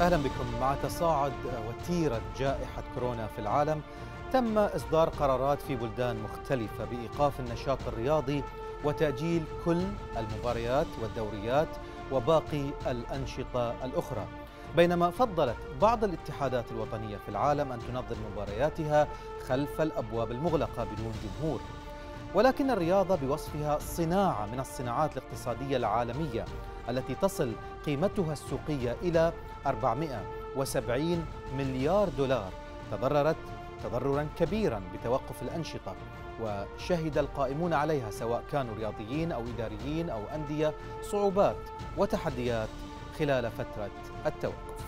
اهلا بكم مع تصاعد وتيره جائحه كورونا في العالم تم اصدار قرارات في بلدان مختلفه بايقاف النشاط الرياضي وتاجيل كل المباريات والدوريات وباقي الانشطه الاخرى بينما فضلت بعض الاتحادات الوطنيه في العالم ان تنظم مبارياتها خلف الابواب المغلقه بدون جمهور ولكن الرياضه بوصفها صناعه من الصناعات الاقتصاديه العالميه التي تصل قيمتها السوقيه الى 470 مليار دولار تضررت تضررا كبيرا بتوقف الأنشطة وشهد القائمون عليها سواء كانوا رياضيين أو إداريين أو أندية صعوبات وتحديات خلال فترة التوقف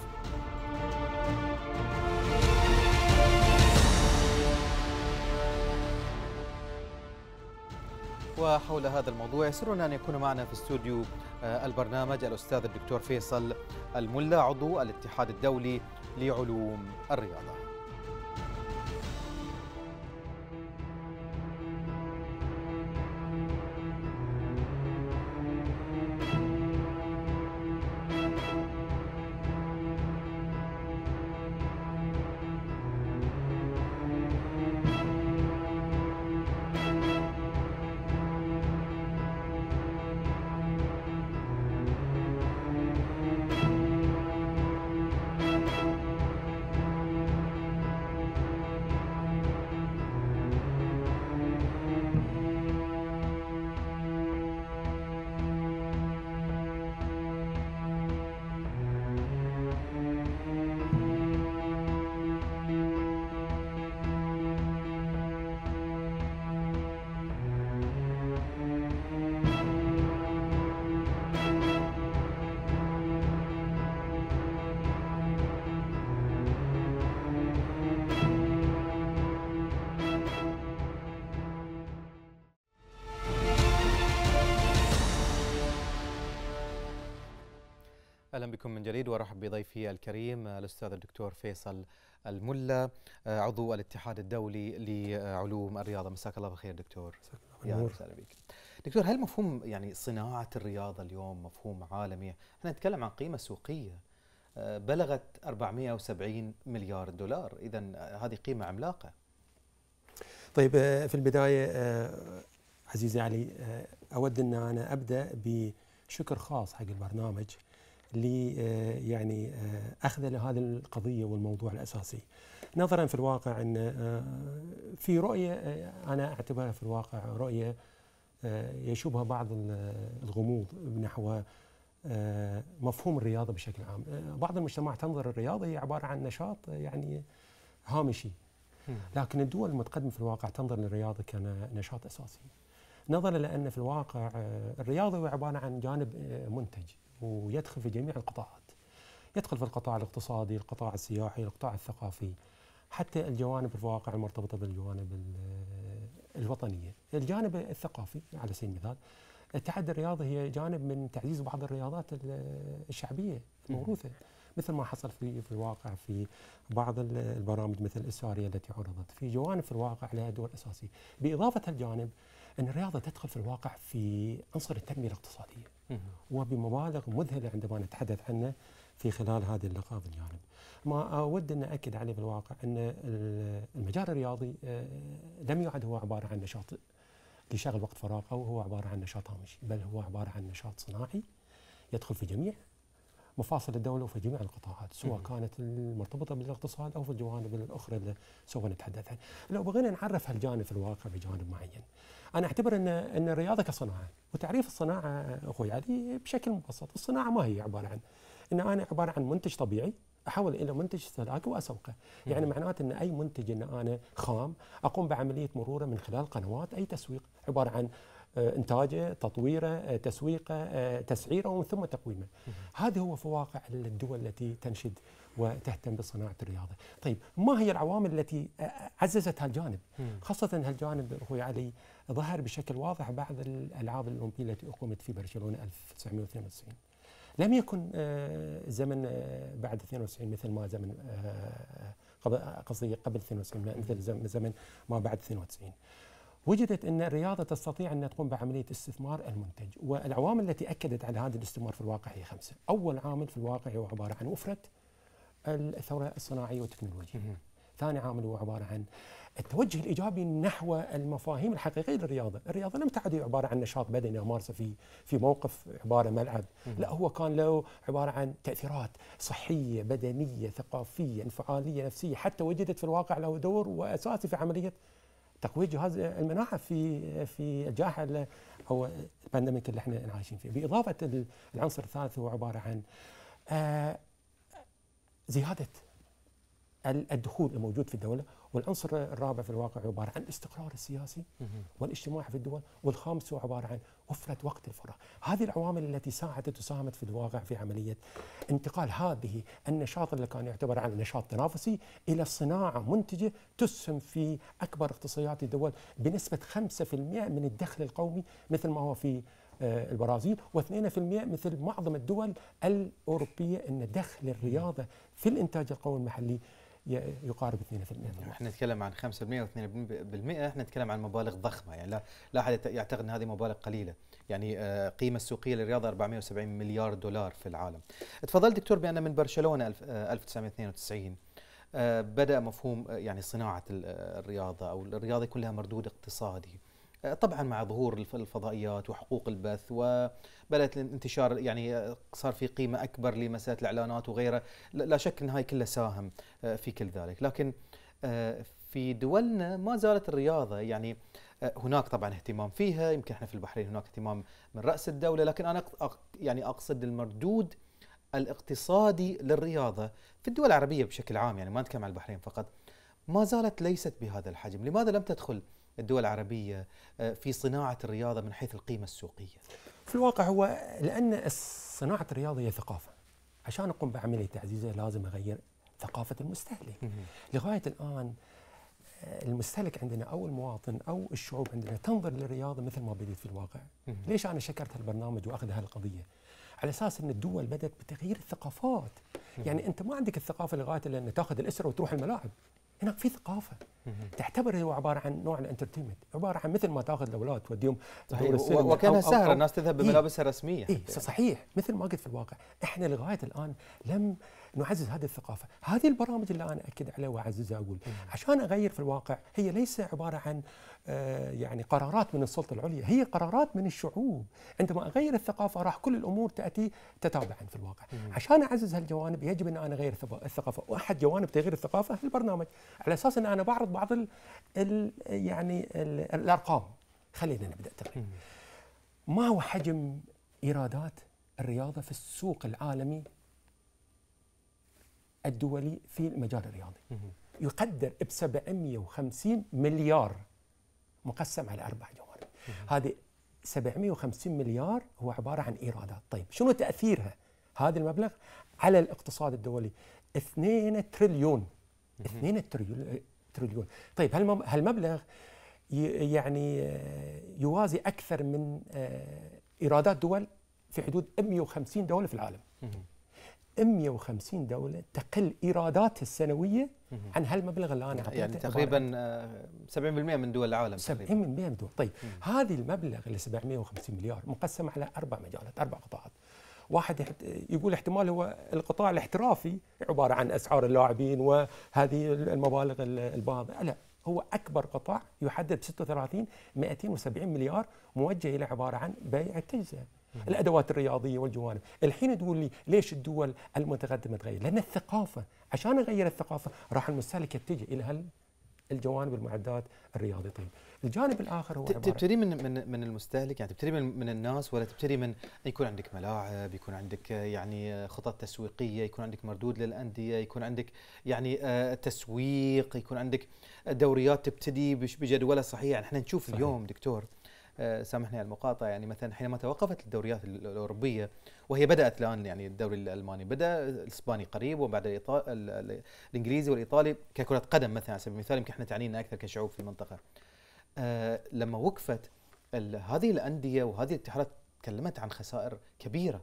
وحول هذا الموضوع يسرنا أن يكون معنا في استوديو آه، البرنامج الأستاذ الدكتور فيصل الملا عضو الاتحاد الدولي لعلوم الرياضة اهلا بكم من جديد وارحب بضيفي الكريم الاستاذ الدكتور فيصل الملا عضو الاتحاد الدولي لعلوم الرياضه مساك الله بالخير دكتور مساك الله بك دكتور هل مفهوم يعني صناعه الرياضه اليوم مفهوم عالمي احنا نتكلم عن قيمه سوقيه آه، بلغت 470 مليار دولار اذا هذه قيمه عملاقه طيب آه، في البدايه آه، عزيزي علي اود ان انا ابدا بشكر خاص حق البرنامج ل آه، يعني آه، اخذ لهذه القضيه والموضوع الاساسي. نظرا في الواقع ان آه، في رؤيه انا اعتبرها في الواقع رؤيه يشوبها بعض الغموض نحو مفهوم الرياضه بشكل عام، بعض المجتمعات تنظر الرياضه هي عباره عن نشاط يعني هامشي. لكن الدول المتقدمه في الواقع تنظر للرياضه كنشاط اساسي. نظرا لان في الواقع الرياضه هو عباره عن جانب منتج ويدخل في جميع القطاعات يدخل في القطاع الاقتصادي القطاع السياحي القطاع الثقافي حتى الجوانب في الواقع المرتبطه بالجوانب الوطنيه الجانب الثقافي على سبيل المثال التحدي الرياضي هي جانب من تعزيز بعض الرياضات الشعبيه الموروثه مثل ما حصل في في الواقع في بعض البرامج مثل الساريه التي عرضت في جوانب في الواقع لها دور اساسي باضافه الجانب ان الرياضه تدخل في الواقع في عنصر التنميه الاقتصاديه وبمبالغ مذهله عندما نتحدث عنه في خلال هذه اللقاء بالجانب. ما اود ان اكد عليه في الواقع ان المجال الرياضي آه، لم يعد هو عباره عن نشاط لشغل وقت فراغ او هو عباره عن نشاط هامشي، بل هو عباره عن نشاط صناعي يدخل في جميع مفاصل الدولة وفي جميع القطاعات سواء كانت المرتبطة بالاقتصاد أو في الجوانب الأخرى اللي سوف نتحدث عنها لو بغينا نعرف هالجانب في الواقع بجانب معين أنا أعتبر أن أن الرياضة كصناعة وتعريف الصناعة أخوي علي بشكل مبسط الصناعة ما هي عبارة عن أن أنا عبارة عن منتج طبيعي احول الى منتج استهلاكي واسوقه، يعني معناته ان اي منتج ان انا خام اقوم بعمليه مروره من خلال قنوات اي تسويق عباره عن آه، انتاجه تطويره آه، تسويقه آه، تسعيره ومن ثم تقويمه هذا هو في واقع الدول التي تنشد وتهتم بصناعه الرياضه طيب ما هي العوامل التي عززت هالجانب خاصه هالجانب اخوي علي ظهر بشكل واضح بعد الالعاب الاولمبيه التي اقيمت في برشلونه 1992 لم يكن زمن بعد 92 مثل ما زمن قصدي قبل 92 مثل زمن ما بعد 92 وجدت ان الرياضه تستطيع ان تقوم بعمليه استثمار المنتج، والعوامل التي اكدت على هذا الاستثمار في الواقع هي خمسه، اول عامل في الواقع هو عباره عن وفره الثوره الصناعيه والتكنولوجيا. ثاني عامل هو عباره عن التوجه الايجابي نحو المفاهيم الحقيقيه للرياضه، الرياضه لم تعد عباره عن نشاط بدني امارسه في في موقف عباره ملعب، لا هو كان له عباره عن تاثيرات صحيه، بدنيه، ثقافيه، انفعاليه، نفسيه، حتى وجدت في الواقع له دور واساسي في عمليه تقويه جهاز المناعه في في الجائحه او البانديميك اللي احنا عايشين فيه، باضافه العنصر الثالث هو عباره عن آه، زياده الدخول الموجود في الدوله والعنصر الرابع في الواقع عبارة عن الاستقرار السياسي والاجتماعي في الدول والخامس هو عبارة عن وفرة وقت الفراغ هذه العوامل التي ساعدت وساهمت في الواقع في عملية انتقال هذه النشاط اللي كان يعتبر عن نشاط تنافسي إلى صناعة منتجة تسهم في أكبر اقتصادات الدول بنسبة 5% من الدخل القومي مثل ما هو في آه، البرازيل و2% مثل معظم الدول الأوروبية أن دخل الرياضة في الإنتاج القومي المحلي يقارب 2% يعني احنا نتكلم عن 5% و2% احنا نتكلم عن مبالغ ضخمه يعني لا لا احد يعتقد ان هذه مبالغ قليله يعني القيمه آه، السوقيه للرياضه 470 مليار دولار في العالم تفضل دكتور بان من برشلونه 1992 آه، آه، بدا مفهوم يعني صناعه الرياضه او الرياضه كلها مردود اقتصادي طبعا مع ظهور الفضائيات وحقوق البث وبدات الانتشار يعني صار في قيمه اكبر لمساله الاعلانات وغيرها لا شك ان هاي كلها ساهم آه، في كل ذلك لكن آه، في دولنا ما زالت الرياضه يعني آه، هناك طبعا اهتمام فيها يمكن احنا في البحرين هناك اهتمام من راس الدوله لكن انا يعني اقصد المردود الاقتصادي للرياضه في الدول العربيه بشكل عام يعني ما نتكلم عن البحرين فقط ما زالت ليست بهذا الحجم لماذا لم تدخل الدول العربية آه، في صناعة الرياضة من حيث القيمة السوقية؟ في الواقع هو لأن صناعة الرياضة هي ثقافة عشان أقوم بعملية تعزيزها لازم أغير ثقافة المستهلك لغاية الآن آه، المستهلك عندنا او المواطن او الشعوب عندنا تنظر للرياضه مثل ما بديت في الواقع. ليش انا شكرت هالبرنامج واخذ هالقضيه؟ على اساس ان الدول بدات بتغيير الثقافات، يعني انت ما عندك الثقافه لغايه لان تاخذ الاسره وتروح الملاعب. هناك في ثقافه تعتبر هو عباره عن نوع الانترتينمنت عباره عن مثل ما تاخذ الاولاد توديهم دور السينما وكانها سهره الناس تذهب بملابسها الرسميه إيه, إيه، صحيح مثل ما قلت في الواقع احنا لغايه الان لم نعزز هذه الثقافه هذه البرامج اللي انا اكد عليها واعززها اقول عشان اغير في الواقع هي ليس عباره عن آه، يعني قرارات من السلطة العليا هي قرارات من الشعوب عندما أغير الثقافة راح كل الأمور تأتي تتابعا في الواقع مم. عشان أعزز هالجوانب يجب أن أنا أغير الثقافة وأحد جوانب تغيير الثقافة هي البرنامج على أساس أن أنا بعرض بعض الـ الـ يعني الـ الأرقام خلينا نبدأ تقريبا ما هو حجم إيرادات الرياضة في السوق العالمي الدولي في المجال الرياضي مم. يقدر ب 750 مليار مقسم على أربع جوانب هذه 750 مليار هو عبارة عن إيرادات طيب شنو تأثيرها هذا المبلغ على الاقتصاد الدولي 2 تريليون 2 تريليون طيب هالمبلغ يعني آه، يوازي أكثر من آه، إيرادات دول في حدود 150 دولة في العالم 150 دوله تقل ايراداتها السنويه عن هالمبلغ اللي انا يعني اعطيته يعني تقريبا 70% آه، من دول العالم 70% من دول طيب هذه المبلغ اللي 750 مليار مقسم على اربع مجالات اربع قطاعات واحد يقول احتمال هو القطاع الاحترافي عباره عن اسعار اللاعبين وهذه المبالغ الباهظه لا هو اكبر قطاع يحدد 36 270 مليار موجه الى عباره عن بيع التجزئه الادوات الرياضيه والجوانب الحين تقول لي ليش الدول المتقدمه تغير لان الثقافه عشان اغير الثقافه راح المستهلك يتجه الى هال الجوانب المعدات الرياضيه طيب الجانب الاخر هو تبتدي من من من المستهلك يعني تبتدي من, من الناس ولا تبتدي من يكون عندك ملاعب يكون عندك يعني خطط تسويقيه يكون عندك مردود للانديه يكون عندك يعني آه، تسويق يكون عندك دوريات تبتدي بجدولها صحيح يعني احنا نشوف صحيح. اليوم دكتور آه، سامحني على المقاطعه يعني مثلا حينما توقفت الدوريات الاوروبيه وهي بدات الان يعني الدوري الالماني بدا الاسباني قريب وبعد الانجليزي والايطالي ككره قدم مثلا على سبيل المثال يمكن احنا تعنينا اكثر كشعوب في المنطقه آه، لما وقفت هذه الانديه وهذه الاتحادات تكلمت عن خسائر كبيره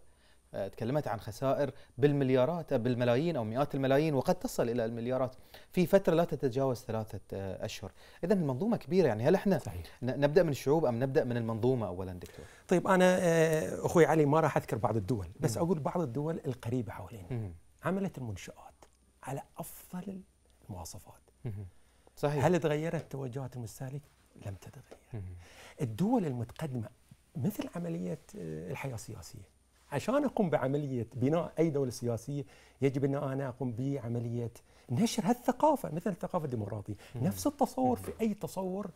آه، تكلمت عن خسائر بالمليارات آه، بالملايين او مئات الملايين وقد تصل الى المليارات في فتره لا تتجاوز ثلاثه آه، اشهر، اذا المنظومه كبيره يعني هل احنا صحيح. نبدا من الشعوب ام نبدا من المنظومه اولا دكتور؟ طيب انا اخوي علي ما راح اذكر بعض الدول، بس م. اقول بعض الدول القريبه حوالينا عملت المنشات على افضل المواصفات. م. صحيح هل تغيرت توجهات المستهلك؟ لم تتغير. م. الدول المتقدمه مثل عمليه الحياه السياسيه عشان اقوم بعمليه بناء اي دوله سياسيه يجب ان انا اقوم بعمليه نشر هالثقافه مثل الثقافه الديمقراطيه، نفس التصور في اي تصور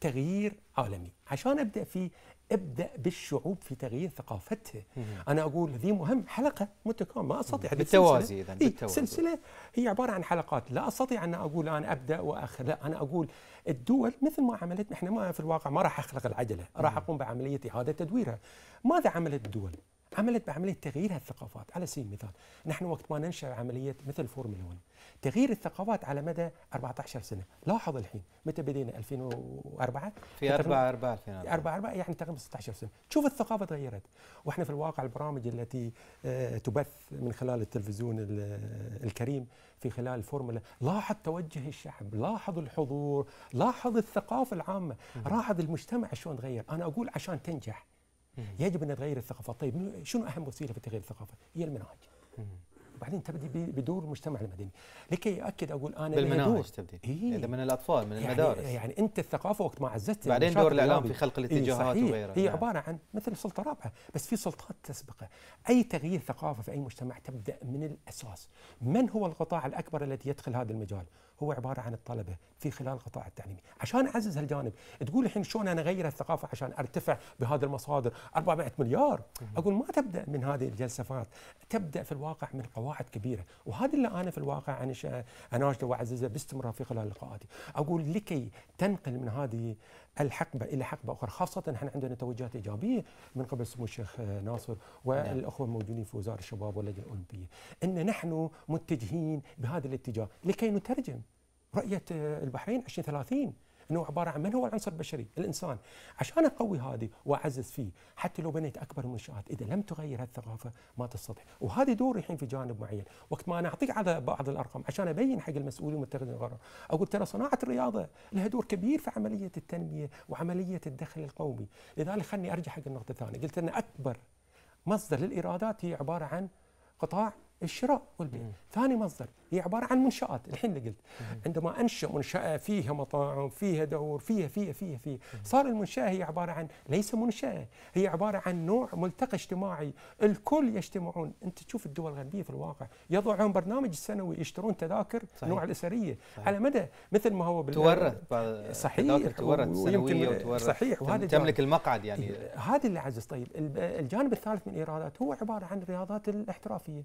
تغيير عالمي، عشان ابدا فيه ابدا بالشعوب في تغيير ثقافتها. انا اقول ذي مهم حلقه متكامله ما استطيع بالتوازي اذا بالتوازي سلسله هي عباره عن حلقات، لا استطيع ان اقول انا ابدا واخر، لا انا اقول الدول مثل ما عملت احنا ما في الواقع ما راح اخلق العجله، راح اقوم بعمليه اعاده تدويرها. ماذا عملت الدول؟ عملت بعمليه تغيير هالثقافات على سبيل المثال نحن وقت ما ننشا عمليه مثل فورمولا 1 تغيير الثقافات على مدى 14 سنه لاحظ الحين متى بدينا 2004 في 4 4 4 4 يعني تقريبا 16 سنه شوف الثقافه تغيرت واحنا في الواقع البرامج التي آه، تبث من خلال التلفزيون الكريم في خلال الفورمولا لاحظ توجه الشعب لاحظ الحضور لاحظ الثقافه العامه لاحظ المجتمع شلون تغير انا اقول عشان تنجح يجب ان نتغير الثقافه طيب شنو اهم وسيله في تغيير الثقافه هي المناهج وبعدين تبدي بدور المجتمع المدني لكي أؤكد اقول انا بالمناهج تبدي إيه؟ اذا من الاطفال من يعني المدارس يعني انت الثقافه وقت ما عززت بعدين دور الاعلام في خلق إيه، الاتجاهات إيه وغيرها هي نعم. عباره عن مثل سلطه رابعه بس في سلطات تسبقه اي تغيير ثقافه في اي مجتمع تبدا من الاساس من هو القطاع الاكبر الذي يدخل هذا المجال هو عباره عن الطلبه في خلال القطاع التعليمي عشان اعزز هالجانب تقول الحين شلون انا اغير الثقافه عشان ارتفع بهذه المصادر 400 مليار اقول ما تبدا من هذه الجلسفات تبدا في الواقع من قواعد فوائد كبيره وهذا اللي انا في الواقع انا اناشده واعززه باستمرار في خلال لقاءاتي اقول لكي تنقل من هذه الحقبه الى حقبه اخرى خاصه احنا عندنا توجهات ايجابيه من قبل سمو الشيخ ناصر نعم. والاخوه الموجودين في وزاره الشباب واللجنه الاولمبيه ان نحن متجهين بهذا الاتجاه لكي نترجم رؤيه البحرين 2030 انه عباره عن من هو العنصر البشري؟ الانسان عشان اقوي هذه واعزز فيه حتى لو بنيت اكبر المنشات اذا لم تغير الثقافه ما تستطيع وهذه دوري الحين في جانب معين وقت ما انا اعطيك على بعض الارقام عشان ابين حق المسؤولين ومتخذين القرار اقول ترى صناعه الرياضه لها دور كبير في عمليه التنميه وعمليه الدخل القومي لذلك خلني ارجع حق النقطه الثانيه قلت ان اكبر مصدر للايرادات هي عباره عن قطاع الشراء والبيع ثاني مصدر هي عباره عن منشات الحين اللي قلت عندما انشا منشاه فيها مطاعم فيها دور فيها فيها فيها فيها صار المنشاه هي عباره عن ليس منشاه هي عباره عن نوع ملتقى اجتماعي الكل يجتمعون انت تشوف الدول الغربيه في الواقع يضعون برنامج سنوي يشترون تذاكر صحيح. نوع الاسريه صحيح. على مدى مثل ما هو بال... تورث صحيح صحيح تورث سنويه وتورث صحيح وهذا تملك المقعد يعني هذا اللي عزز طيب الجانب الثالث من الايرادات هو عباره عن الرياضات الاحترافيه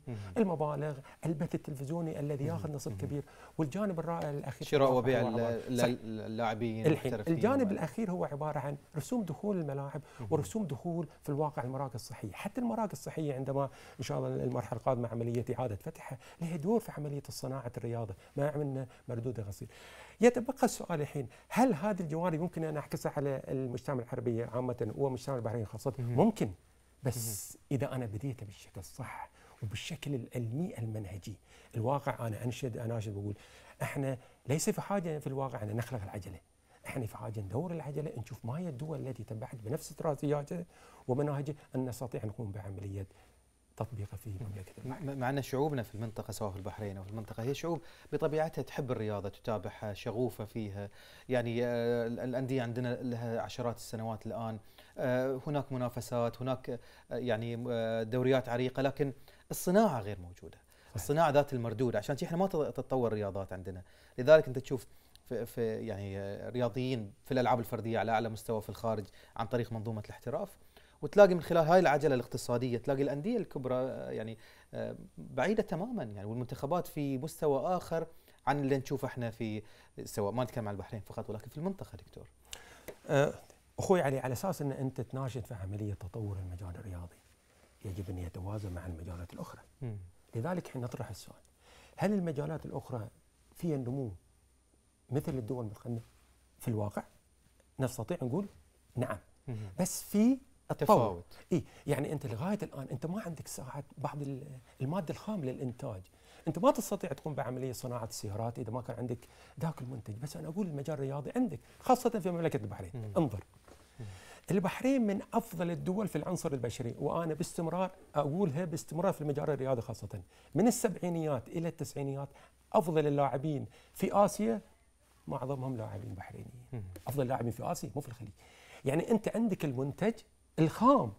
مبالغ البث التلفزيوني الذي ياخذ نصيب كبير والجانب الرائع الاخير شراء وبيع اللاعبين الحين الجانب الاخير هو عباره عن رسوم دخول الملاعب ورسوم دخول في الواقع المراكز الصحيه حتى المراكز الصحيه عندما ان شاء الله المرحله القادمه عمليه اعاده فتحها لها دور في عمليه صناعه الرياضه ما عملنا مردوده غسيل يتبقى السؤال الحين هل هذه الجوانب يمكن ان اعكسها على المجتمع العربي عامه والمجتمع البحرين خاصه ممكن بس اذا انا بديت بالشكل الصح وبالشكل العلمي المنهجي الواقع انا انشد اناشد بقول احنا ليس في حاجه في الواقع ان نخلق العجله احنا في حاجه ندور العجله نشوف ما هي الدول التي تبعت بنفس استراتيجياتها ومناهجها ان نستطيع ان نقوم بعمليه تطبيقه في مملكتنا مع ان شعوبنا في المنطقه سواء في البحرين او في المنطقه هي شعوب بطبيعتها تحب الرياضه تتابعها شغوفه فيها يعني آه، الانديه عندنا لها عشرات السنوات الان آه، هناك منافسات هناك آه، يعني دوريات عريقه لكن الصناعه غير موجوده الصناعه ذات المردود عشان احنا ما تتطور الرياضات عندنا لذلك انت تشوف في, في يعني رياضيين في الالعاب الفرديه على اعلى مستوى في الخارج عن طريق منظومه الاحتراف وتلاقي من خلال هاي العجله الاقتصاديه تلاقي الانديه الكبرى آه، يعني آه، بعيده تماما يعني والمنتخبات في مستوى اخر عن اللي نشوفه احنا في سواء ما نتكلم عن البحرين فقط ولكن في المنطقه دكتور. آه، اخوي علي يعني على اساس ان انت تناشد في عمليه تطور المجال الرياضي يجب ان يتوازن مع المجالات الاخرى. لذلك حين نطرح السؤال هل المجالات الاخرى فيها نمو مثل الدول المتقدمه في الواقع؟ نستطيع نقول نعم بس في التفاوت اي يعني انت لغايه الان انت ما عندك ساعه بعض الماده الخام للانتاج انت ما تستطيع تقوم بعمليه صناعه السيارات اذا ما كان عندك ذاك المنتج بس انا اقول المجال الرياضي عندك خاصه في مملكه البحرين مم. انظر مم. البحرين من افضل الدول في العنصر البشري وانا باستمرار اقولها باستمرار في المجال الرياضي خاصه من السبعينيات الى التسعينيات افضل اللاعبين في اسيا معظمهم لاعبين بحرينيين افضل لاعبين في اسيا مو في الخليج يعني انت عندك المنتج الخام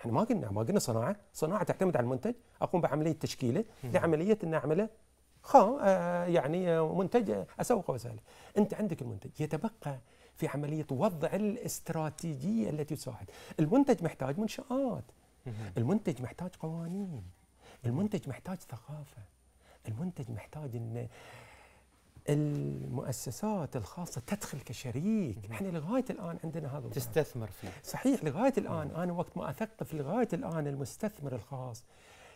احنا يعني ما قلنا ما قلنا صناعه، صناعه تعتمد على المنتج، اقوم بعمليه تشكيله لعمليه ان اعمله خام آه، آه، يعني آه، منتج اسوقه وسهله. انت عندك المنتج يتبقى في عمليه وضع الاستراتيجيه التي تساعد، المنتج محتاج منشات، المنتج محتاج قوانين، المنتج محتاج ثقافه، المنتج محتاج انه المؤسسات الخاصة تدخل كشريك مم. احنا لغاية الآن عندنا هذا تستثمر فيه صحيح لغاية الآن مم. أنا وقت ما أثقف لغاية الآن المستثمر الخاص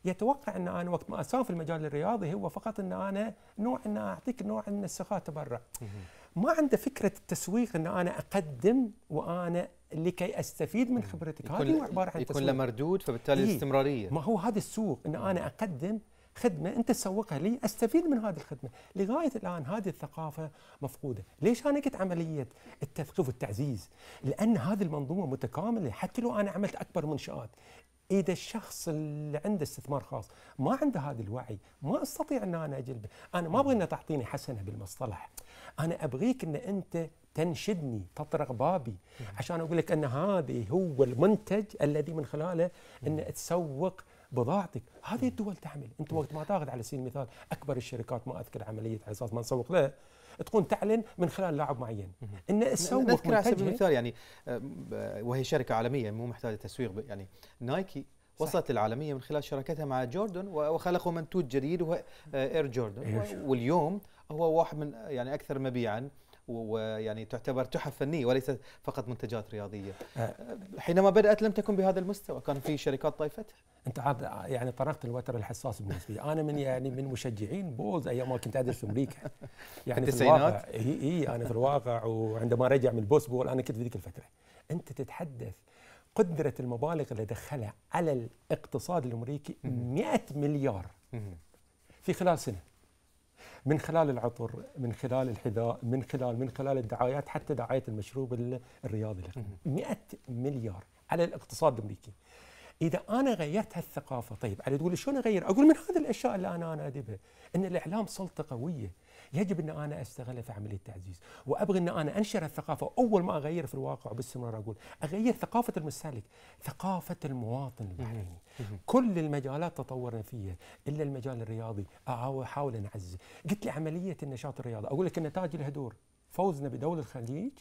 يتوقع أن أنا وقت ما أسافر المجال الرياضي هو فقط أن أنا نوع أن أعطيك نوع من السخاء تبرع ما عنده فكرة التسويق أن أنا أقدم وأنا لكي استفيد من خبرتك هذه عباره عن يكون له مردود فبالتالي إيه؟ استمراريه ما هو هذا السوق ان انا اقدم خدمه انت تسوقها لي استفيد من هذه الخدمه، لغايه الان هذه الثقافه مفقوده، ليش انا قلت عمليه التثقيف والتعزيز؟ لان هذه المنظومه متكامله حتى لو انا عملت اكبر منشات اذا الشخص اللي عنده استثمار خاص ما عنده هذا الوعي ما استطيع ان انا اجلبه، انا ما ابغى ان تعطيني حسنه بالمصطلح، انا ابغيك ان انت تنشدني تطرق بابي عشان اقول لك ان هذا هو المنتج الذي من خلاله ان تسوق بضاعتك هذه الدول تعمل انت وقت ما تاخذ على سبيل المثال اكبر الشركات ما اذكر عمليه على اساس ما نسوق له تكون تعلن من خلال لاعب معين ان تسوق نذكر على سبيل المثال يعني آه، وهي شركه عالميه مو محتاجه تسويق يعني نايكي وصلت للعالمية من خلال شراكتها مع جوردن وخلقوا منتوج جديد وهو اير آه، جوردن واليوم هو واحد من يعني اكثر مبيعا ويعني تعتبر تحف فنيه وليست فقط منتجات رياضيه. آه. حينما بدات لم تكن بهذا المستوى، كان في شركات طائفتها. انت عارف يعني طرقت الوتر الحساس بالنسبه لي، انا من يعني من مشجعين بولز ايام ما كنت ادرس في امريكا. يعني في الواقع اي اي انا في الواقع وعندما رجع من البوسبول انا كنت في ذيك الفتره. انت تتحدث قدره المبالغ اللي دخلها على الاقتصاد الامريكي 100 مليار في خلال سنه. من خلال العطر من خلال الحذاء من خلال من خلال الدعايات حتى دعايه المشروب الرياضي 100 مليار على الاقتصاد الامريكي اذا انا غيرت هالثقافه طيب على تقول شلون اغير؟ اقول من هذه الاشياء اللي انا انا ادبها ان الاعلام سلطه قويه يجب ان انا استغلها في عمليه التعزيز وابغى ان انا انشر الثقافه اول ما اغير في الواقع وباستمرار اقول اغير ثقافه المستهلك ثقافه المواطن البحريني كل المجالات تطورنا فيها الا المجال الرياضي احاول انعزز قلت لي عمليه النشاط الرياضي اقول لك النتائج لها دور فوزنا بدول الخليج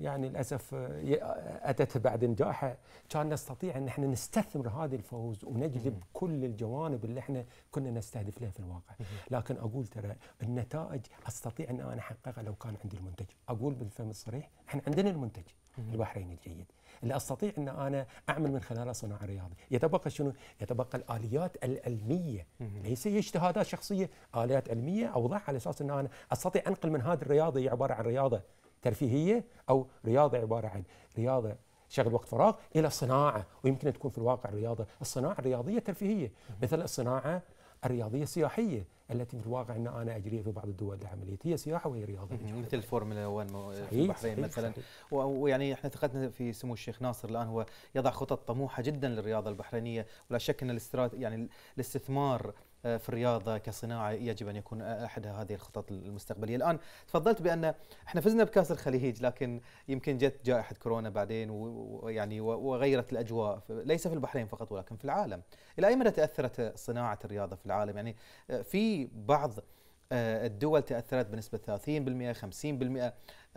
يعني للاسف آه، آه، اتت بعد نجاحها كان نستطيع ان احنا نستثمر هذا الفوز ونجذب كل الجوانب اللي احنا كنا نستهدف لها في الواقع لكن اقول ترى النتائج استطيع ان انا احققها لو كان عندي المنتج اقول بالفم الصريح احنا عندنا المنتج البحريني الجيد اللي استطيع ان انا اعمل من خلاله صناعه رياضي يتبقى شنو يتبقى الاليات العلميه ليس اجتهادات شخصيه اليات علميه اوضح على اساس ان انا استطيع انقل من هذه الرياضه هي عباره عن رياضه ترفيهيه او رياضه عباره عن رياضه شغل وقت فراغ الى صناعه ويمكن ان تكون في الواقع الرياضه الصناعه الرياضيه الترفيهيه مثل الصناعه الرياضيه السياحيه التي في الواقع ان انا اجريها في بعض الدول العمليه هي سياحه وهي رياضه مثل الفورمولا 1 في البحرين مثلا ويعني احنا ثقتنا في سمو الشيخ ناصر الان هو يضع خطط طموحه جدا للرياضه البحرينيه ولا شك ان يعني الاستثمار آه، في الرياضه كصناعه يجب ان يكون احد هذه الخطط المستقبليه الان تفضلت بان احنا فزنا بكاس الخليج لكن يمكن جت جائحه كورونا بعدين ويعني وغيرت الاجواء ليس في البحرين فقط ولكن في العالم الى اي مدى تاثرت صناعه الرياضه في العالم يعني آه، في بعض آه، الدول تاثرت بنسبه 30% 50%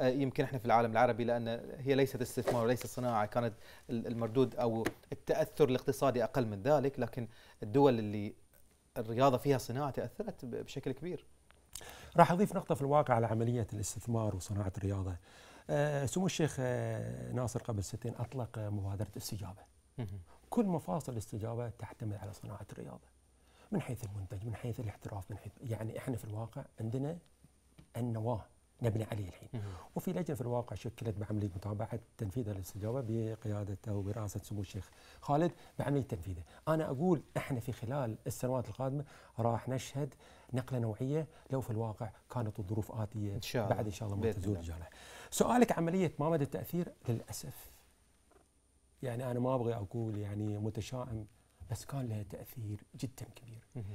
يمكن احنا في العالم العربي لان هي ليست استثمار وليست صناعه كانت المردود او التاثر الاقتصادي اقل من ذلك لكن الدول اللي الرياضه فيها صناعه تاثرت بشكل كبير. راح اضيف نقطه في الواقع على عمليه الاستثمار وصناعه الرياضه. آه، سمو الشيخ آه، ناصر قبل سنتين اطلق مبادره استجابه. كل مفاصل الاستجابه تعتمد على صناعه الرياضه. من حيث المنتج، من حيث الاحتراف، من حيث يعني احنا في الواقع عندنا النواه نبني عليه الحين وفي لجنه في الواقع شكلت بعمليه متابعه تنفيذ الاستجابه بقياده او برئاسه سمو الشيخ خالد بعمليه تنفيذه، انا اقول احنا في خلال السنوات القادمه راح نشهد نقله نوعيه لو في الواقع كانت الظروف اتيه إن شاء الله. بعد ان شاء الله ما تزول الجامعه سؤالك عمليه ما مدى التاثير؟ للاسف يعني انا ما ابغي اقول يعني متشائم بس كان لها تاثير جدا كبير.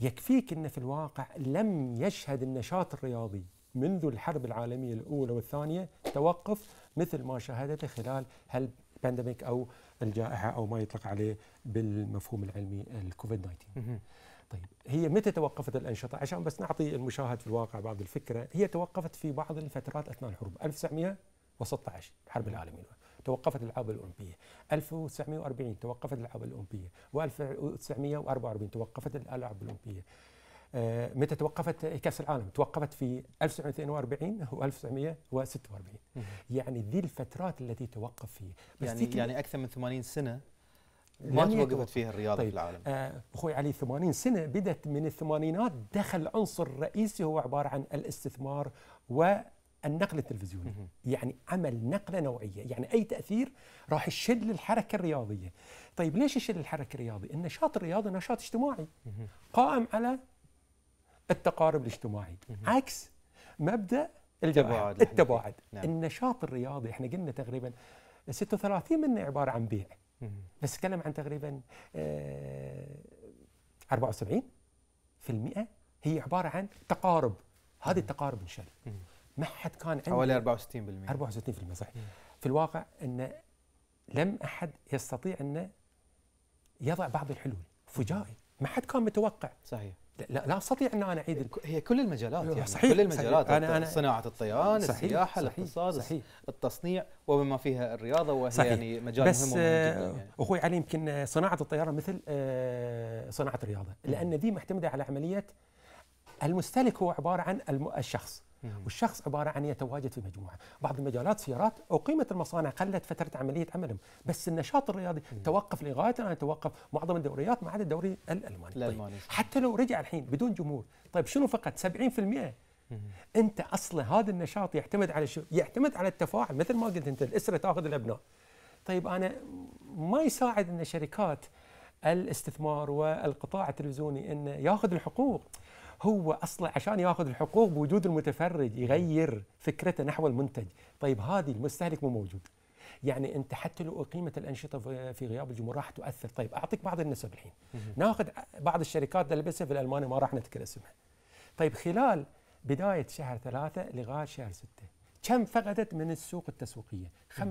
يكفيك ان في الواقع لم يشهد النشاط الرياضي منذ الحرب العالمية الأولى والثانية توقف مثل ما شاهدته خلال هالبانديميك أو الجائحة أو ما يطلق عليه بالمفهوم العلمي الكوفيد 19 طيب هي متى توقفت الأنشطة عشان بس نعطي المشاهد في الواقع بعض الفكرة هي توقفت في بعض الفترات أثناء الحروب 1916 الحرب العالمية الأولى توقفت الالعاب الاولمبيه 1940 توقفت الالعاب الاولمبيه و1944 توقفت الالعاب الاولمبيه آه، متى توقفت كاس العالم؟ توقفت في 1942 و 1946 يعني دي الفترات التي توقف فيها بس يعني يعني اكثر من 80 سنه ما توقفت فيها الرياضه طيب في العالم آه اخوي علي 80 سنه بدات من الثمانينات دخل عنصر رئيسي هو عباره عن الاستثمار و النقل التلفزيوني يعني عمل نقلة نوعية يعني أي تأثير راح يشل الحركة الرياضية طيب ليش يشل الحركة الرياضية؟ النشاط الرياضي نشاط اجتماعي قائم على التقارب الاجتماعي عكس مبدا التباعد التباعد نعم. النشاط الرياضي احنا قلنا تقريبا 36 منه عباره عن بيع بس نتكلم عن تقريبا 74% آه، هي عباره عن تقارب هذه التقارب انشال ما حد كان عنده حوالي 64% 64% صحيح في الواقع ان لم احد يستطيع انه يضع بعض الحلول فجائي ما حد كان متوقع صحيح لا لا استطيع ان انا اعيد هي كل المجالات أيوه، يعني صحيح كل المجالات صحيح أنا أنا صناعه الطيران صحيح السياحه صحيح الاقتصاد صحيح التصنيع وبما فيها الرياضه وهي صحيح يعني مجال بس مهم آه، يعني. اخوي علي يمكن صناعه الطيران مثل آه، صناعه الرياضه لان دي معتمده على عمليه المستهلك هو عباره عن الشخص نعم. والشخص عباره عن يتواجد في مجموعه، بعض المجالات سيارات اقيمت المصانع قلت فتره عمليه عملهم، بس النشاط الرياضي مم. نعم. توقف لغايه الان توقف معظم الدوريات ما عدا الدوري الالماني طيب. الالماني طيب. حتى لو رجع الحين بدون جمهور، طيب شنو فقد 70% نعم. انت اصلا هذا النشاط يعتمد على شو؟ يعتمد على التفاعل مثل ما قلت انت الاسره تاخذ الابناء. طيب انا ما يساعد ان شركات الاستثمار والقطاع التلفزيوني انه ياخذ الحقوق هو اصلا عشان ياخذ الحقوق بوجود المتفرج يغير فكرته نحو المنتج طيب هذه المستهلك مو موجود يعني انت حتى لو اقيمت الانشطه في غياب الجمهور راح تؤثر طيب اعطيك بعض النسب الحين ناخذ بعض الشركات في الالماني ما راح نذكر اسمها طيب خلال بدايه شهر ثلاثه لغايه شهر سته كم فقدت من السوق التسويقيه؟ 25%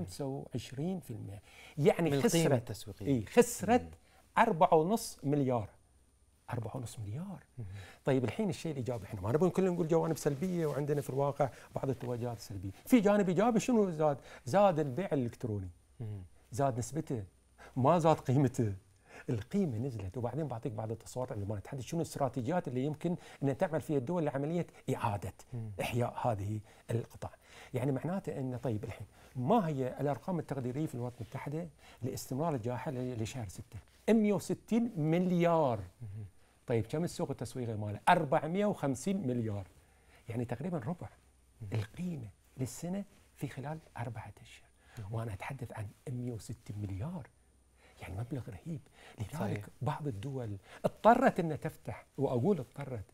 يعني من خسرت التسويقية. إيه خسرت 4.5 مليار 4.5 مليار طيب الحين الشيء الايجابي احنا ما نبغى كلنا نقول جوانب سلبيه وعندنا في الواقع بعض التوجهات السلبيه في جانب ايجابي شنو زاد زاد البيع الالكتروني زاد نسبته ما زاد قيمته القيمه نزلت وبعدين بعطيك بعض التصورات اللي ما نتحدث شنو الاستراتيجيات اللي يمكن ان تعمل فيها الدول لعمليه اعاده احياء هذه القطاع. يعني معناته ان طيب الحين ما هي الارقام التقديريه في الولايات المتحده لاستمرار الجائحه لشهر 6 160 مليار طيب كم السوق التسويقي ماله 450 مليار يعني تقريبا ربع القيمه للسنه في خلال أربعة أشهر وأنا أتحدث عن 160 مليار يعني مبلغ رهيب لذلك صحيح. بعض الدول اضطرت انها تفتح وأقول اضطرت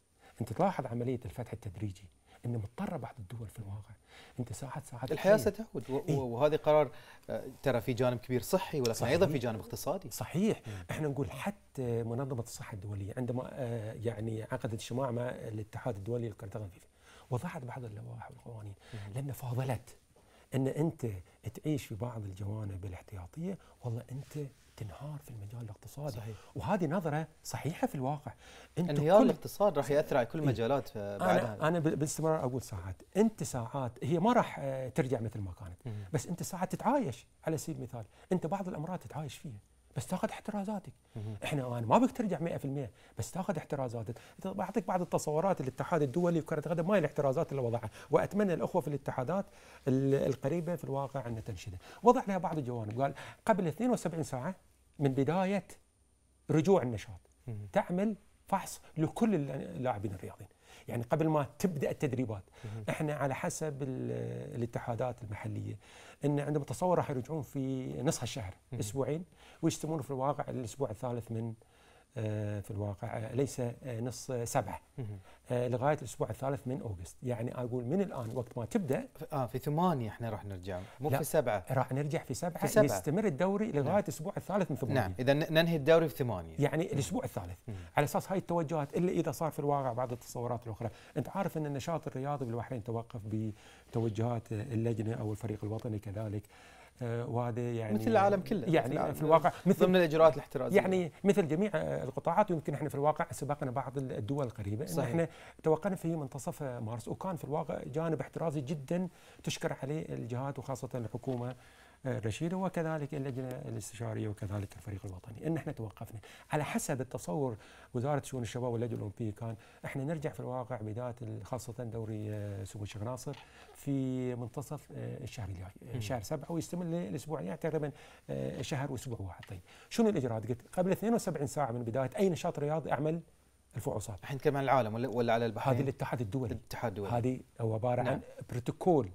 أنت تلاحظ عملية الفتح التدريجي ان مضطره بعض الدول في الواقع انت ساعات ساعات الحياه ستعود إيه. وهذا قرار آه، ترى في جانب كبير صحي ولكن ايضا في جانب اقتصادي صحيح احنا نقول حتى منظمه الصحه الدوليه عندما آه، يعني عقدت اجتماع مع الاتحاد الدولي للكره التنفيذيه وضعت بعض اللوائح والقوانين لان فاضلت ان انت تعيش في بعض الجوانب الاحتياطيه والله انت تنهار في المجال الاقتصادي صحيح. وهذه نظره صحيحه في الواقع انت انهيار الاقتصاد راح ياثر على كل المجالات إيه؟ آه، انا, أنا باستمرار اقول ساعات انت ساعات هي ما راح آه، ترجع مثل ما كانت بس انت ساعات تتعايش على سبيل المثال انت بعض الامراض تتعايش فيها بس تاخذ احترازاتك احنا انا ما بك ترجع 100% بس تاخذ احترازاتك بعطيك بعض التصورات الاتحاد الدولي لكره القدم ما هي الاحترازات اللي وضعها واتمنى الاخوه في الاتحادات القريبه في الواقع ان تنشده وضع لها بعض الجوانب قال قبل 72 ساعه من بدايه رجوع النشاط تعمل فحص لكل اللاعبين الرياضيين يعني قبل ما تبدا التدريبات احنا على حسب الاتحادات المحليه ان عندهم تصور راح يرجعون في نصف الشهر اسبوعين ويجتمعون في الواقع الاسبوع الثالث من آه، في الواقع آه، ليس آه، نص سبعة لغاية الأسبوع الثالث من أوغست يعني أقول من الآن وقت ما تبدأ آه في ثمانية إحنا راح نرجع مو في سبعة راح نرجع في سبعة, في سبعة. يستمر الدوري نعم. لغاية نعم. الأسبوع الثالث من ثمانية نعم إذا ننهي الدوري في ثمانية يعني الأسبوع الثالث مم. على أساس هاي التوجهات إلا إذا صار في الواقع بعض التصورات الأخرى أنت عارف أن النشاط الرياضي بالبحرين توقف بتوجهات اللجنة أو الفريق الوطني كذلك آه، وهذا يعني مثل العالم كله يعني العالم في الواقع مثل ضمن الاجراءات الاحترازيه يعني مثل جميع القطاعات يمكن احنا في الواقع سبقنا بعض الدول القريبه صحيح. احنا توقعنا في منتصف مارس وكان في الواقع جانب احترازي جدا تشكر عليه الجهات وخاصه الحكومه الرشيد وكذلك اللجنه الاستشاريه وكذلك الفريق الوطني ان احنا توقفنا على حسب التصور وزاره شؤون الشباب واللجنه الاولمبيه كان احنا نرجع في الواقع بدايه خاصه دوري آه، سمو الشيخ ناصر في منتصف آه، الشهر الجاي شهر سبعه ويستمر للاسبوع يعني تقريبا آه، شهر واسبوع واحد طيب شنو الاجراءات قلت قبل 72 ساعه من بدايه اي نشاط رياضي اعمل الفحوصات الحين كمان العالم ولا ولا على البحرين؟ هذه الاتحاد الدولي الاتحاد الدولي هذه هو عباره نعم. عن بروتوكول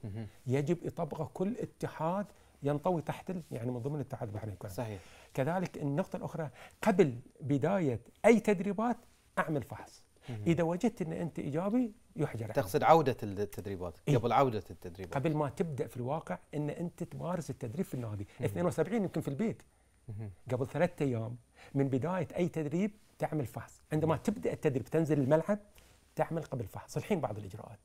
يجب يطبقه كل اتحاد ينطوي تحت يعني من ضمن الاتحاد البحرين الكويتي صحيح كذلك النقطة الأخرى قبل بداية أي تدريبات أعمل فحص إذا وجدت أن أنت إيجابي يحجر تقصد عودة التدريبات إيه؟ قبل عودة التدريبات قبل ما تبدأ في الواقع أن أنت تمارس التدريب في النادي 72 يمكن في البيت قبل ثلاثة أيام من بداية أي تدريب تعمل فحص عندما تبدأ التدريب تنزل الملعب تعمل قبل فحص الحين بعض الإجراءات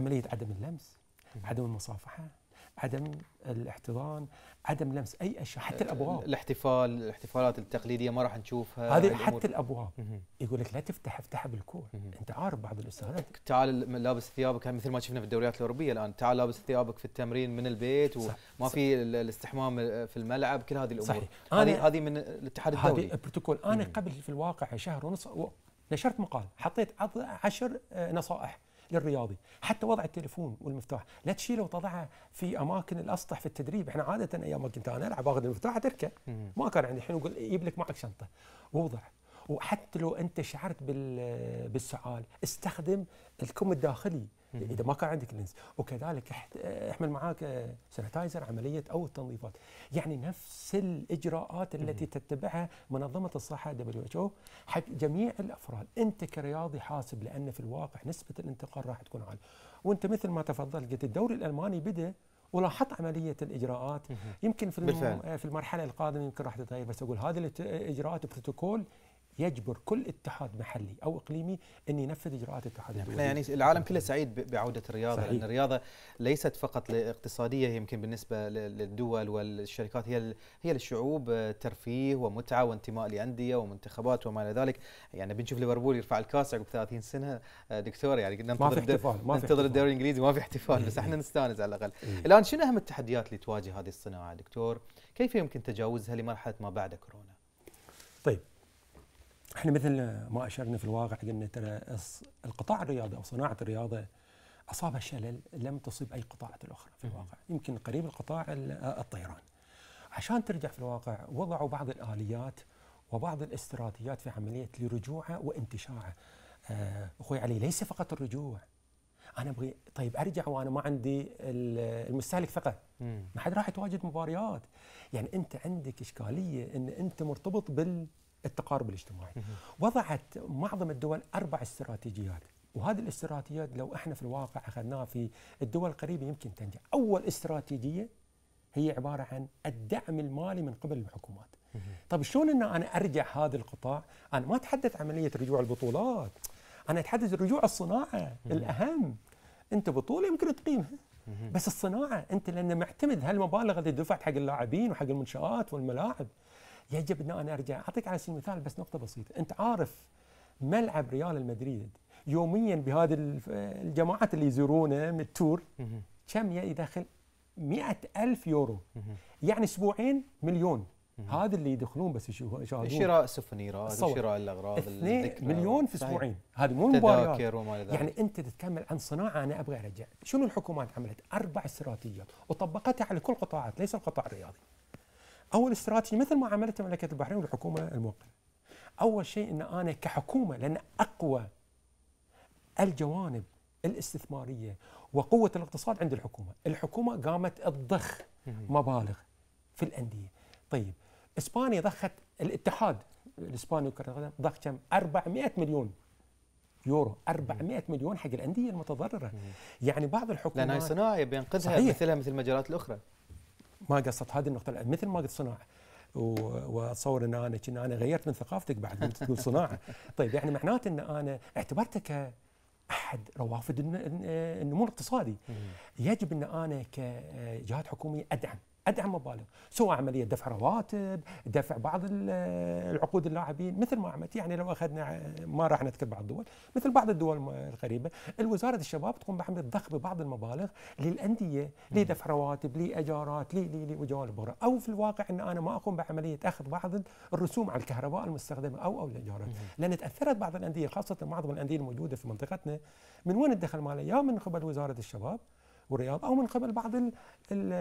عملية عدم اللمس عدم المصافحة عدم الاحتضان عدم لمس اي اشياء حتى آه، الابواب الاحتفال الاحتفالات التقليديه ما راح نشوفها هذه حتى الابواب يقول لك لا تفتح افتحها بالكور انت عارف بعض الاستاذات تعال لابس ثيابك يعني مثل ما شفنا في الدوريات الاوروبيه الان تعال لابس ثيابك في التمرين من البيت وما صح. في الاستحمام في الملعب كل هذه الامور صحيح. هذه هذه من الاتحاد الدولي هذه البروتوكول انا قبل في الواقع شهر ونص نشرت مقال حطيت عشر آه، نصائح للرياضي حتى وضع التليفون والمفتاح لا تشيله وتضعه في اماكن الاسطح في التدريب احنا عاده ايام كنت انا العب اخذ المفتاح اتركه ما كان عندي الحين اقول يجيب إيه، لك معك شنطه ووضع وحتى لو انت شعرت بالسعال استخدم الكم الداخلي اذا ما كان عندك لينز وكذلك احمل معاك سانيتايزر آه، عمليه او التنظيفات يعني نفس الاجراءات التي تتبعها منظمه الصحه دبليو اتش او حق جميع الافراد انت كرياضي حاسب لان في الواقع نسبه الانتقال راح تكون عاليه وانت مثل ما تفضلت قلت الدوري الالماني بدا ولاحظت عملية الإجراءات يمكن في في المرحلة القادمة يمكن راح تتغير بس أقول هذه الإجراءات بروتوكول يجبر كل اتحاد محلي او اقليمي ان ينفذ اجراءات الاتحاد نعم. الدولي. يعني العالم نعم. كله سعيد بعوده الرياضه صحيح. لان الرياضه ليست فقط اقتصاديه يمكن بالنسبه للدول والشركات هي هي للشعوب آه، ترفيه ومتعه وانتماء لانديه ومنتخبات وما الى ذلك يعني بنشوف ليفربول يرفع الكاس عقب 30 سنه آه، دكتور يعني ننتظر ما في احتفال ما ننتظر الدوري الانجليزي ما في احتفال بس احنا إيه. نستانس على الاقل. إيه. الان شنو اهم التحديات اللي تواجه هذه الصناعه دكتور؟ كيف يمكن تجاوزها لمرحله ما بعد كورونا؟ احنا مثل ما اشرنا في الواقع قلنا ترى القطاع الرياضي او صناعه الرياضه اصابها شلل لم تصيب اي قطاعات الاخرى في الواقع يمكن قريب القطاع الطيران عشان ترجع في الواقع وضعوا بعض الاليات وبعض الاستراتيجيات في عمليه لرجوعها وانتشارها آه، اخوي علي ليس فقط الرجوع انا ابغي طيب ارجع وانا ما عندي المستهلك ثقه ما حد راح يتواجد مباريات يعني انت عندك اشكاليه ان انت مرتبط بال التقارب الاجتماعي وضعت معظم الدول أربع استراتيجيات وهذه الاستراتيجيات لو احنا في الواقع اخذناها في الدول القريبه يمكن تنجح. اول استراتيجيه هي عباره عن الدعم المالي من قبل الحكومات. طيب شلون ان انا ارجع هذا القطاع؟ انا ما اتحدث عمليه رجوع البطولات. انا اتحدث رجوع الصناعه الاهم. انت بطوله يمكن تقيمها. بس الصناعه انت لان معتمد هالمبالغ اللي دفعت حق اللاعبين وحق المنشات والملاعب يجب أن أنا أرجع أعطيك على سبيل المثال بس نقطة بسيطة أنت عارف ملعب ريال مدريد يوميا بهذه الجماعات اللي يزورونه من التور كم يدخل مئة ألف يورو يعني أسبوعين مليون هذا اللي يدخلون بس يشاهدون شراء سفنيرات شراء الاغراض مليون في اسبوعين هذه مو مباريات يعني انت تتكلم عن صناعه انا ابغى ارجع شنو الحكومات عملت اربع استراتيجيات وطبقتها على كل قطاعات ليس القطاع الرياضي اول استراتيجي مثل ما عملت مملكه البحرين والحكومه الموقره اول شيء ان انا كحكومه لان اقوى الجوانب الاستثماريه وقوه الاقتصاد عند الحكومه، الحكومه قامت تضخ مبالغ في الانديه. طيب اسبانيا ضخت الاتحاد الاسباني ضخ كم؟ 400 مليون يورو 400 مليون حق الانديه المتضرره يعني بعض الحكومات لانها صناعه بينقذها مثلها مثل المجالات الاخرى ما قصت هذه النقطه الآن مثل ما قلت صناعه واتصور ان انا كنا انا غيرت من ثقافتك بعد قمت تقول صناعه طيب يعني معناته ان انا اعتبرته احد روافد النمو الاقتصادي يجب ان انا كجهات حكوميه ادعم ادعم مبالغ سواء عمليه دفع رواتب دفع بعض العقود اللاعبين مثل ما عملت يعني لو اخذنا ما راح نذكر بعض الدول مثل بعض الدول القريبه الوزاره الشباب تقوم بعمل ضخ ببعض المبالغ للانديه لدفع رواتب لاجارات لي لي لي اخرى او في الواقع ان انا ما اقوم بعمليه اخذ بعض الرسوم على الكهرباء المستخدمه او او الاجارات لان تاثرت بعض الانديه خاصه معظم الانديه الموجوده في منطقتنا من وين الدخل ماله يا من قبل وزاره الشباب والرياض او من قبل بعض الـ الـ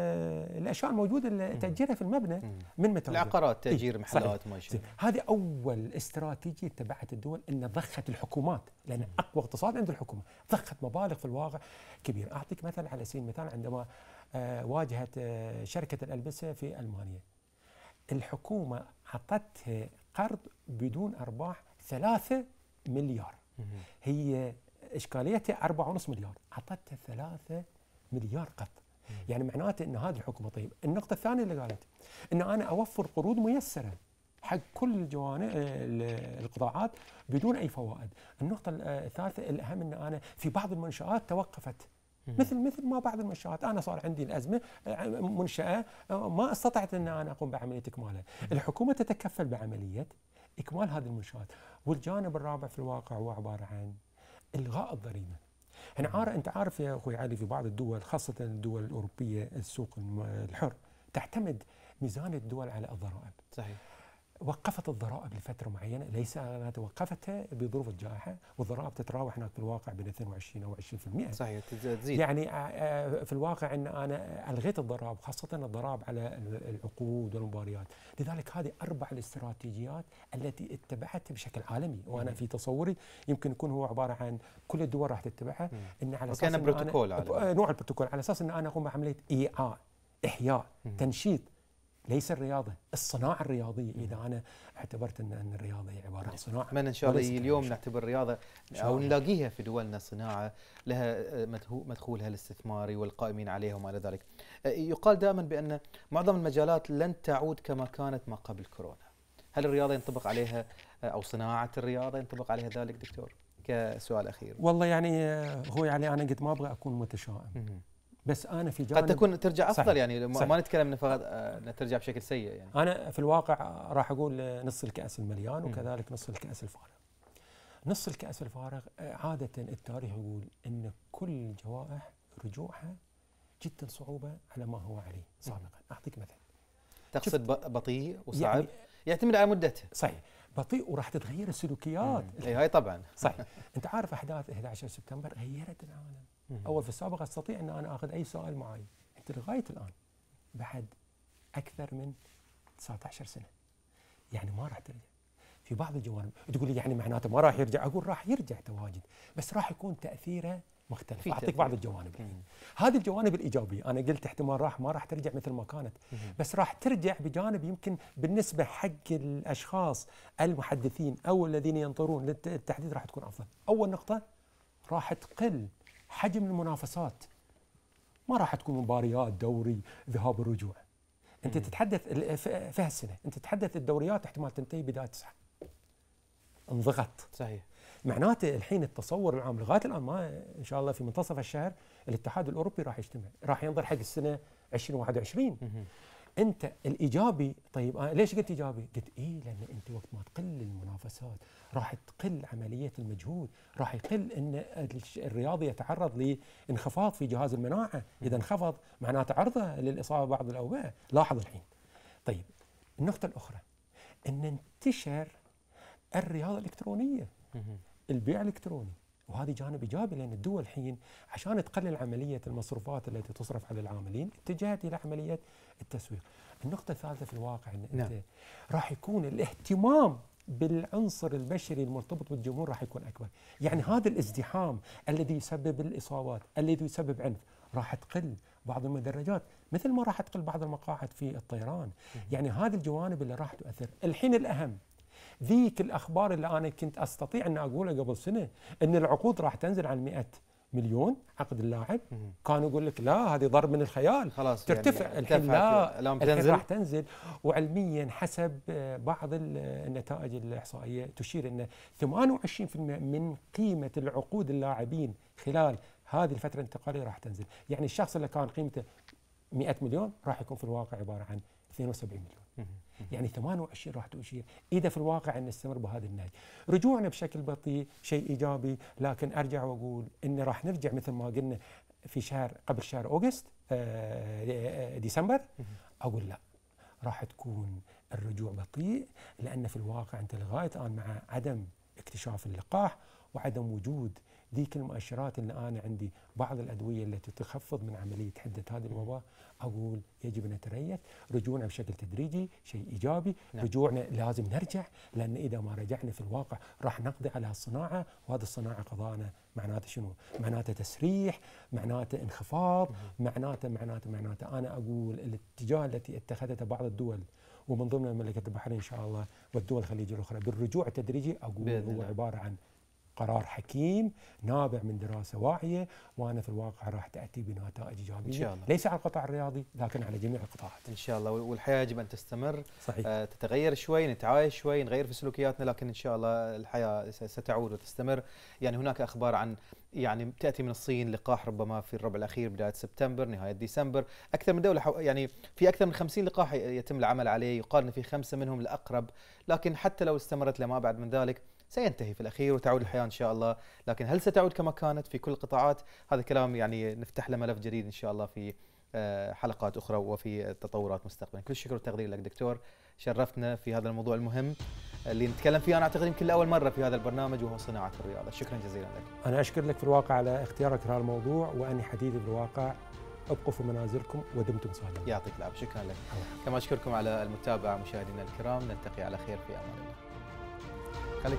الاشياء الموجوده اللي تاجيرها في المبنى من متر العقارات إيه، تاجير محلات ما هذه اول استراتيجيه تبعت الدول ان ضخت الحكومات لان اقوى اقتصاد عند الحكومه ضخت مبالغ في الواقع كبيره اعطيك مثلا على سبيل المثال عندما آه، واجهت آه، شركه الالبسه في المانيا الحكومه اعطتها قرض بدون ارباح ثلاثة مليار هي اشكاليتها 4.5 مليار اعطتها ثلاثة مليار قط يعني معناته ان هذه الحكومه طيب النقطه الثانيه اللي قالت ان انا اوفر قروض ميسره حق كل الجوانب آه، القطاعات بدون اي فوائد النقطه آه، الثالثه الاهم ان انا في بعض المنشات توقفت مثل مثل ما بعض المنشآت انا صار عندي الازمه آه، منشاه ما استطعت ان انا اقوم بعمليه اكمالها الحكومه تتكفل بعمليه اكمال هذه المنشات والجانب الرابع في الواقع هو عباره عن الغاء الضريبه احنا عارف انت عارف يا اخوي علي في بعض الدول خاصه الدول الاوروبيه السوق الحر تعتمد ميزان الدول على الضرائب صحيح وقفت الضرائب لفتره معينه ليس توقفت بظروف الجائحه والضرائب تتراوح هناك في الواقع بين 22 او 20% صحيح تزيد يعني آه، آه، في الواقع ان انا الغيت الضرائب خاصه الضرائب على العقود والمباريات لذلك هذه اربع الاستراتيجيات التي اتبعتها بشكل عالمي وانا في تصوري يمكن يكون هو عباره عن كل الدول راح تتبعها ان على اساس وكان بروتوكول نوع البروتوكول على اساس ان انا اقوم بعمليه ايعاء احياء تنشيط ليس الرياضه الصناعه الرياضيه اذا انا اعتبرت ان ان الرياضه هي عباره عن نعم. صناعه اتمنى ان شاء الله اليوم نعتبر الرياضه او نلاقيها في دولنا صناعه لها آه، مدخولها الاستثماري والقائمين عليها وما الى ذلك آه، يقال دائما بان معظم المجالات لن تعود كما كانت ما قبل كورونا هل الرياضه ينطبق عليها آه، او صناعه الرياضه ينطبق عليها ذلك دكتور كسؤال اخير والله يعني هو يعني انا قد ما ابغى اكون متشائم بس انا في جانب قد تكون ترجع افضل صحيح. يعني صحيح. ما نتكلم انه فقط آه، ترجع بشكل سيء يعني انا في الواقع راح اقول نص الكاس المليان وكذلك نص الكاس الفارغ نص الكاس الفارغ آه، عاده التاريخ يقول ان كل جوائح رجوعها جدا صعوبه على ما هو عليه سابقا اعطيك مثل تقصد بطيء وصعب يعني يعتمد على مدته صحيح بطيء وراح تتغير السلوكيات اي هاي طبعا صحيح انت عارف احداث 11 سبتمبر غيرت العالم اول في السابق استطيع ان انا اخذ اي سؤال معي انت لغايه الان بعد اكثر من 19 سنه يعني ما راح ترجع في بعض الجوانب تقول لي يعني معناته ما راح يرجع اقول راح يرجع تواجد بس راح يكون تاثيره مختلف اعطيك بعض الجوانب الحين هذه الجوانب الايجابيه انا قلت احتمال راح ما راح ترجع مثل ما كانت مم. بس راح ترجع بجانب يمكن بالنسبه حق الاشخاص المحدثين او الذين ينطرون للتحديث راح تكون افضل اول نقطه راح تقل حجم المنافسات ما راح تكون مباريات دوري ذهاب ورجوع انت تتحدث في هالسنه انت تتحدث الدوريات احتمال تنتهي بدايه تسعه انضغط صحيح معناته الحين التصور العام لغايه الان ما ان شاء الله في منتصف الشهر الاتحاد الاوروبي راح يجتمع راح ينظر حق السنه 2021 انت الايجابي طيب انا آه، ليش قلت ايجابي؟ قلت اي لان انت وقت ما تقل المنافسات راح تقل عمليه المجهود، راح يقل ان الرياضي يتعرض لانخفاض في جهاز المناعه، اذا انخفض معناته عرضه للاصابه بعض الاوبئه، لاحظ الحين. طيب النقطه الاخرى ان انتشر الرياضه الالكترونيه البيع الالكتروني وهذا جانب ايجابي لان الدول الحين عشان تقلل عمليه المصروفات التي تصرف على العاملين اتجهت الى عمليه التسويق. النقطه الثالثه في الواقع ان نعم. انت راح يكون الاهتمام بالعنصر البشري المرتبط بالجمهور راح يكون اكبر، يعني نعم. هذا الازدحام الذي يسبب الاصابات، الذي يسبب عنف، راح تقل بعض المدرجات مثل ما راح تقل بعض المقاعد في الطيران، يعني هذه الجوانب اللي راح تؤثر، الحين الاهم ذيك الأخبار اللي أنا كنت أستطيع أن أقولها قبل سنة أن العقود راح تنزل عن 100 مليون عقد اللاعب كان يقول لك لا هذه ضرب من الخيال خلاص ترتفع يعني الحين لا الحين راح تنزل وعلميا حسب آه، بعض آه، النتائج الاحصائيه تشير ان 28% من قيمه العقود اللاعبين خلال هذه الفتره الانتقاليه راح تنزل يعني الشخص اللي كان قيمته 100 مليون راح يكون في الواقع عباره عن 72 مليون يعني 28 راح تشير اذا في الواقع ان نستمر بهذا النهج رجوعنا بشكل بطيء شيء ايجابي لكن ارجع واقول ان راح نرجع مثل ما قلنا في شهر قبل شهر اوغست آه، آه، ديسمبر اقول لا راح تكون الرجوع بطيء لان في الواقع انت لغايه الان مع عدم اكتشاف اللقاح وعدم وجود ذيك المؤشرات اللي انا عندي بعض الادويه التي تخفض من عمليه حده هذه الوباء اقول يجب ان نتريث رجوعنا بشكل تدريجي شيء ايجابي نعم. رجوعنا لازم نرجع لان اذا ما رجعنا في الواقع راح نقضي على الصناعه وهذه الصناعه قضانا معناته شنو؟ معناته تسريح، معناته انخفاض، معناته معناته معناته انا اقول الاتجاه التي اتخذته بعض الدول ومن ضمنها مملكه البحرين ان شاء الله والدول الخليج الاخرى بالرجوع التدريجي اقول هو عباره عن قرار حكيم نابع من دراسه واعيه وانا في الواقع راح تاتي بنتائج ايجابيه إن شاء الله. ليس على القطاع الرياضي لكن على جميع القطاعات ان شاء الله والحياه يجب ان تستمر صحيح. آه تتغير شوي نتعايش شوي نغير في سلوكياتنا لكن ان شاء الله الحياه ستعود وتستمر يعني هناك اخبار عن يعني تاتي من الصين لقاح ربما في الربع الاخير بدايه سبتمبر نهايه ديسمبر اكثر من دوله حو... يعني في اكثر من 50 لقاح يتم العمل عليه يقال ان في خمسه منهم الاقرب لكن حتى لو استمرت لما بعد من ذلك سينتهي في الأخير وتعود الحياة إن شاء الله لكن هل ستعود كما كانت في كل القطاعات هذا كلام يعني نفتح له ملف جديد إن شاء الله في آه، حلقات أخرى وفي تطورات مستقبلا كل الشكر والتقدير لك دكتور شرفتنا في هذا الموضوع المهم آه، اللي نتكلم فيه أنا أعتقد يمكن لأول مرة في هذا البرنامج وهو صناعة الرياضة شكرا جزيلا لك أنا أشكر لك في الواقع على اختيارك لهذا الموضوع وأني حديثي في الواقع ابقوا في منازلكم ودمتم سالما يعطيك العافيه شكرا لك كما اشكركم على المتابعه مشاهدينا الكرام نلتقي على خير في امان الله Cali.